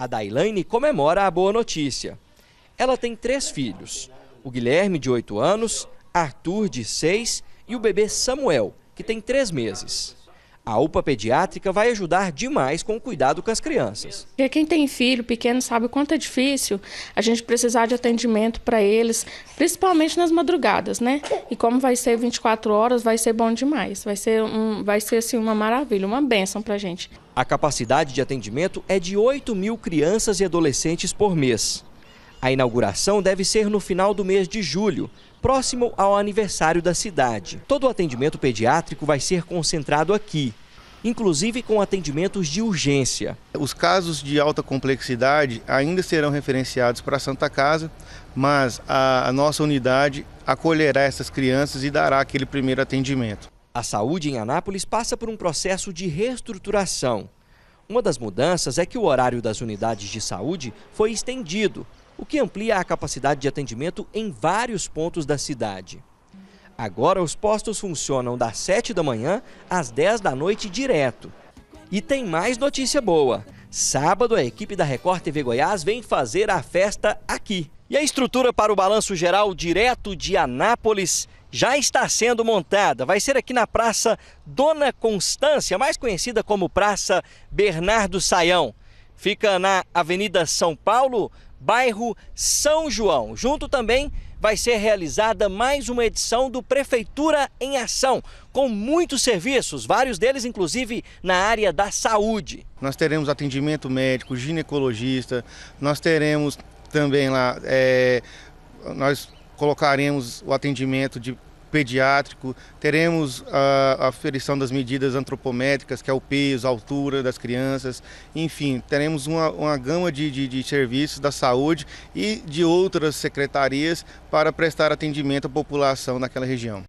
A Dailaine comemora a boa notícia. Ela tem três filhos: o Guilherme, de 8 anos, Arthur, de 6 e o bebê Samuel, que tem 3 meses. A UPA pediátrica vai ajudar demais com o cuidado com as crianças. quem tem filho pequeno sabe o quanto é difícil a gente precisar de atendimento para eles, principalmente nas madrugadas, né? E como vai ser 24 horas, vai ser bom demais. Vai ser, um, vai ser assim, uma maravilha, uma bênção para a gente. A capacidade de atendimento é de 8 mil crianças e adolescentes por mês. A inauguração deve ser no final do mês de julho, próximo ao aniversário da cidade. Todo o atendimento pediátrico vai ser concentrado aqui, inclusive com atendimentos de urgência. Os casos de alta complexidade ainda serão referenciados para a Santa Casa, mas a, nossa unidade acolherá essas crianças e dará aquele primeiro atendimento. A saúde em Anápolis passa por um processo de reestruturação. Uma das mudanças é que o horário das unidades de saúde foi estendido, o que amplia a capacidade de atendimento em vários pontos da cidade. Agora, os postos funcionam das 7 da manhã às 10 da noite direto. E tem mais notícia boa. Sábado, a equipe da Record TV Goiás vem fazer a festa aqui. E a estrutura para o balanço geral direto de Anápolis já está sendo montada. Vai ser aqui na Praça Dona Constância, mais conhecida como Praça Bernardo Saião. Fica na Avenida São Paulo, bairro São João. Junto também vai ser realizada mais uma edição do Prefeitura em Ação, com muitos serviços, vários deles inclusive na área da saúde. Nós teremos atendimento médico, ginecologista, nós teremos também lá. É, nós colocaremos o atendimento de pediátrico, teremos a, a aferição das medidas antropométricas, que é o peso, a altura das crianças, enfim, teremos uma, uma gama de, de, de serviços da saúde e de outras secretarias para prestar atendimento à população naquela região.